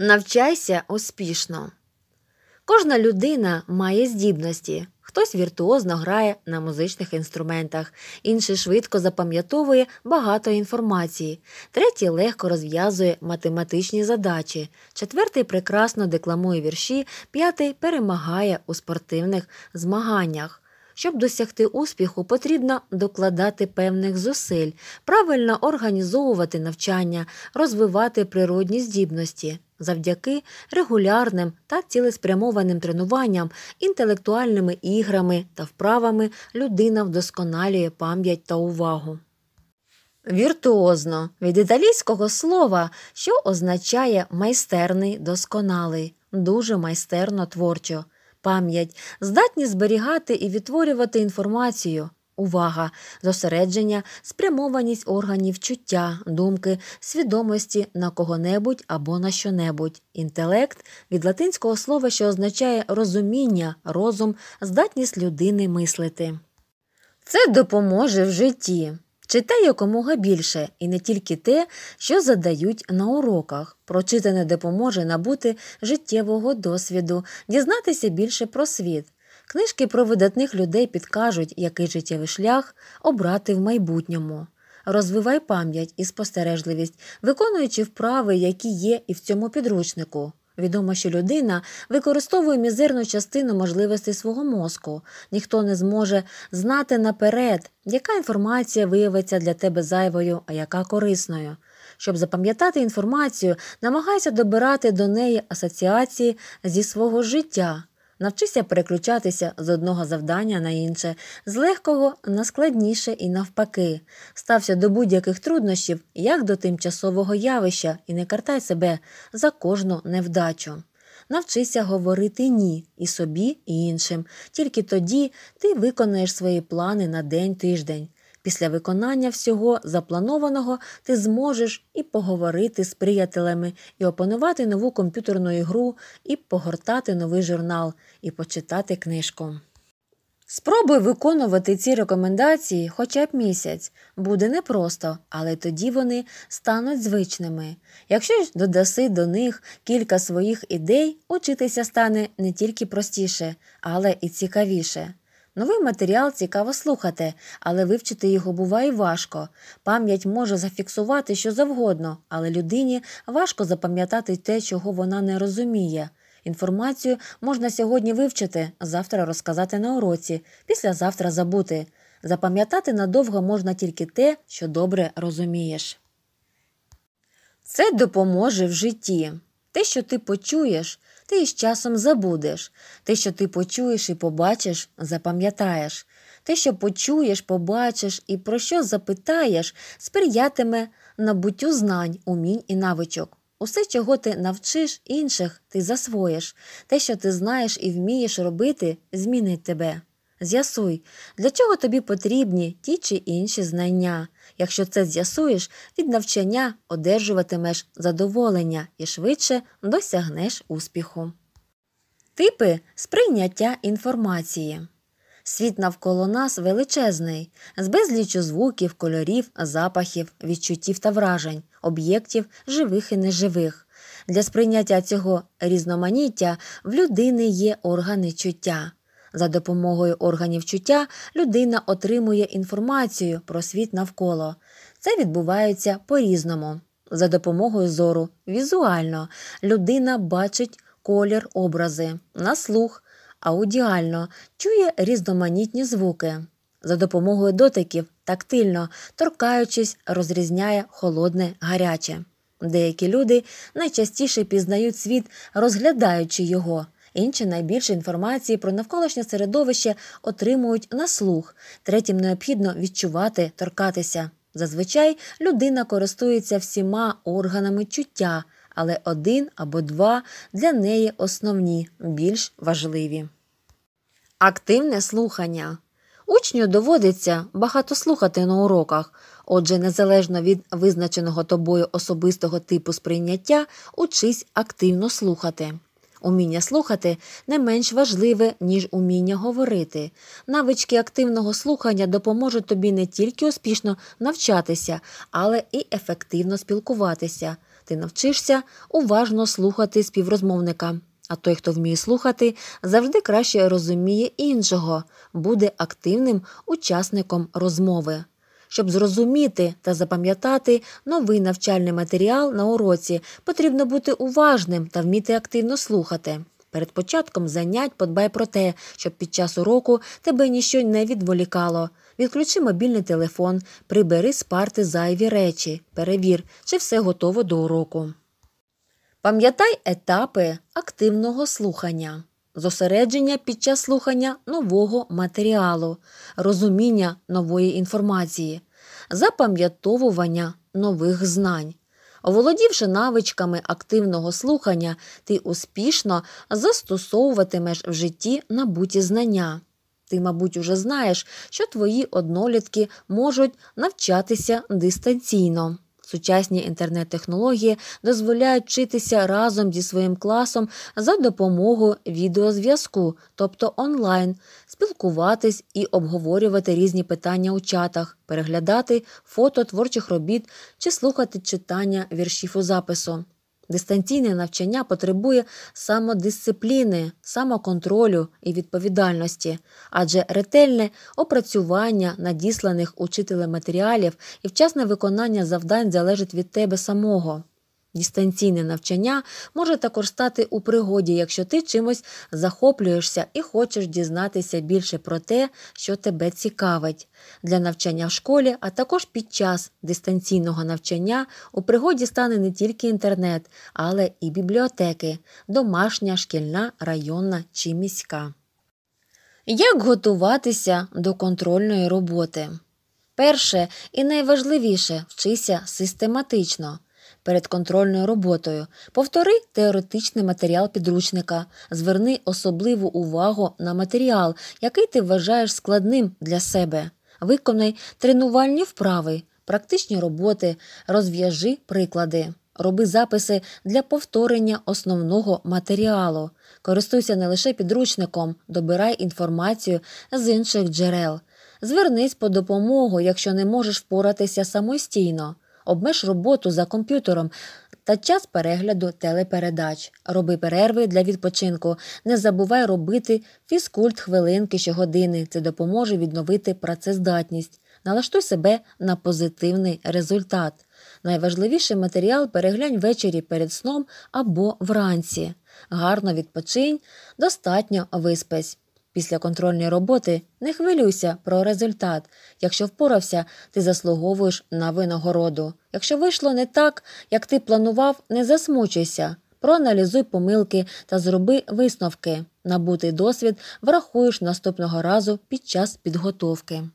Навчайся успішно. Кожна людина має здібності. Хтось віртуозно грає на музичних інструментах, інший швидко запам'ятовує багато інформації, третій легко розв'язує математичні задачі, четвертий прекрасно декламує вірші, п'ятий перемагає у спортивних змаганнях. Щоб досягти успіху, потрібно докладати певних зусиль, правильно організовувати навчання, розвивати природні здібності завдяки регулярним та цілеспрямованим тренуванням, інтелектуальними іграми та вправами людина вдосконалює пам'ять та увагу. Віртуозно від італійського слова, що означає майстерний досконалий, дуже майстерно творчо, пам'ять здатні зберігати і відтворювати інформацію увага, зосередження, спрямованість органів чуття, думки, свідомості на кого-небудь або на що-небудь. Інтелект від латинського слова, що означає розуміння, розум, здатність людини мислити. Це допоможе в житті. Читай якомога більше, і не тільки те, що задають на уроках. Прочитане допоможе набути життєвого досвіду, дізнатися більше про світ. Книжки про видатних людей підкажуть, який життєвий шлях обрати в майбутньому. Розвивай пам'ять і спостережливість, виконуючи вправи, які є і в цьому підручнику. Відомо, що людина використовує мізерну частину можливостей свого мозку. Ніхто не зможе знати наперед, яка інформація виявиться для тебе зайвою, а яка корисною. Щоб запам'ятати інформацію, намагайся добирати до неї асоціації зі свого життя навчися переключатися з одного завдання на інше, з легкого на складніше і навпаки, стався до будь-яких труднощів, як до тимчасового явища, і не картай себе за кожну невдачу. Навчися говорити ні і собі, і іншим. Тільки тоді ти виконаєш свої плани на день-тиждень. Після виконання всього запланованого ти зможеш і поговорити з приятелями, і опанувати нову комп'ютерну ігру, і погортати новий журнал, і почитати книжку. Спробуй виконувати ці рекомендації хоча б місяць, буде непросто, але тоді вони стануть звичними. Якщо ж додаси до них кілька своїх ідей, учитися стане не тільки простіше, але і цікавіше. Новий матеріал цікаво слухати, але вивчити його буває важко. Пам'ять може зафіксувати що завгодно, але людині важко запам'ятати те, чого вона не розуміє. Інформацію можна сьогодні вивчити, завтра розказати на уроці, післязавтра забути. Запам'ятати надовго можна тільки те, що добре розумієш. Це допоможе в житті. Те, що ти почуєш, ти з часом забудеш. Те, що ти почуєш і побачиш, запам'ятаєш. Те, що почуєш, побачиш і про що запитаєш, сприятиме набуттю знань, умінь і навичок. Усе, чого ти навчиш інших, ти засвоїш. Те, що ти знаєш і вмієш робити, змінить тебе. З'ясуй, для чого тобі потрібні ті чи інші знання. Якщо це з'ясуєш, від навчання одержуватимеш задоволення і швидше досягнеш успіху. Типи сприйняття інформації. Світ навколо нас величезний, з безлічу звуків, кольорів, запахів, відчуттів та вражень, об'єктів живих і неживих. Для сприйняття цього різноманіття в людини є органи чуття. За допомогою органів чуття людина отримує інформацію про світ навколо. Це відбувається по-різному. За допомогою зору, візуально, людина бачить колір образи, на слух, аудіально, чує різноманітні звуки. За допомогою дотиків тактильно, торкаючись, розрізняє холодне гаряче. Деякі люди найчастіше пізнають світ, розглядаючи його. Інші найбільше інформації про навколишнє середовище отримують на слух. Третім необхідно відчувати, торкатися. Зазвичай людина користується всіма органами чуття, але один або два для неї основні, більш важливі. Активне слухання. Учню доводиться багато слухати на уроках, отже, незалежно від визначеного тобою особистого типу сприйняття, учись активно слухати. Уміння слухати не менш важливе, ніж уміння говорити. Навички активного слухання допоможуть тобі не тільки успішно навчатися, але і ефективно спілкуватися. Ти навчишся уважно слухати співрозмовника. А той, хто вміє слухати, завжди краще розуміє іншого, буде активним учасником розмови. Щоб зрозуміти та запам'ятати новий навчальний матеріал на уроці, потрібно бути уважним та вміти активно слухати. Перед початком занять подбай про те, щоб під час уроку тебе ніщо не відволікало. Відключи мобільний телефон, прибери з парти зайві речі, перевір, чи все готово до уроку. Пам'ятай етапи активного слухання зосередження під час слухання нового матеріалу, розуміння нової інформації, запам'ятовування нових знань. Оволодівши навичками активного слухання, ти успішно застосовуватимеш в житті набуті знання. Ти, мабуть, уже знаєш, що твої однолітки можуть навчатися дистанційно. Сучасні інтернет-технології дозволяють вчитися разом зі своїм класом за допомогою відеозв'язку, тобто онлайн, спілкуватись і обговорювати різні питання у чатах, переглядати фото творчих робіт чи слухати читання віршів у запису. Дистанційне навчання потребує самодисципліни, самоконтролю і відповідальності, адже ретельне опрацювання надісланих учителем матеріалів і вчасне виконання завдань залежить від тебе самого. Дистанційне навчання може також стати у пригоді, якщо ти чимось захоплюєшся і хочеш дізнатися більше про те, що тебе цікавить. Для навчання в школі, а також під час дистанційного навчання у пригоді стане не тільки інтернет, але і бібліотеки, домашня, шкільна, районна чи міська. Як готуватися до контрольної роботи? Перше і найважливіше вчися систематично перед контрольною роботою, повтори теоретичний матеріал підручника, зверни особливу увагу на матеріал, який ти вважаєш складним для себе. Виконай тренувальні вправи, практичні роботи, розв'яжи приклади. Роби записи для повторення основного матеріалу. Користуйся не лише підручником, добирай інформацію з інших джерел. Звернись по допомогу, якщо не можеш впоратися самостійно обмеж роботу за комп'ютером та час перегляду телепередач. Роби перерви для відпочинку. Не забувай робити фізкульт хвилинки щогодини. Це допоможе відновити працездатність. Налаштуй себе на позитивний результат. Найважливіший матеріал переглянь ввечері перед сном або вранці. Гарно відпочинь, достатньо виспись. Після контрольної роботи не хвилюйся про результат. Якщо впорався, ти заслуговуєш на винагороду. Якщо вийшло не так, як ти планував, не засмучуйся. Проаналізуй помилки та зроби висновки. Набутий досвід врахуєш наступного разу під час підготовки.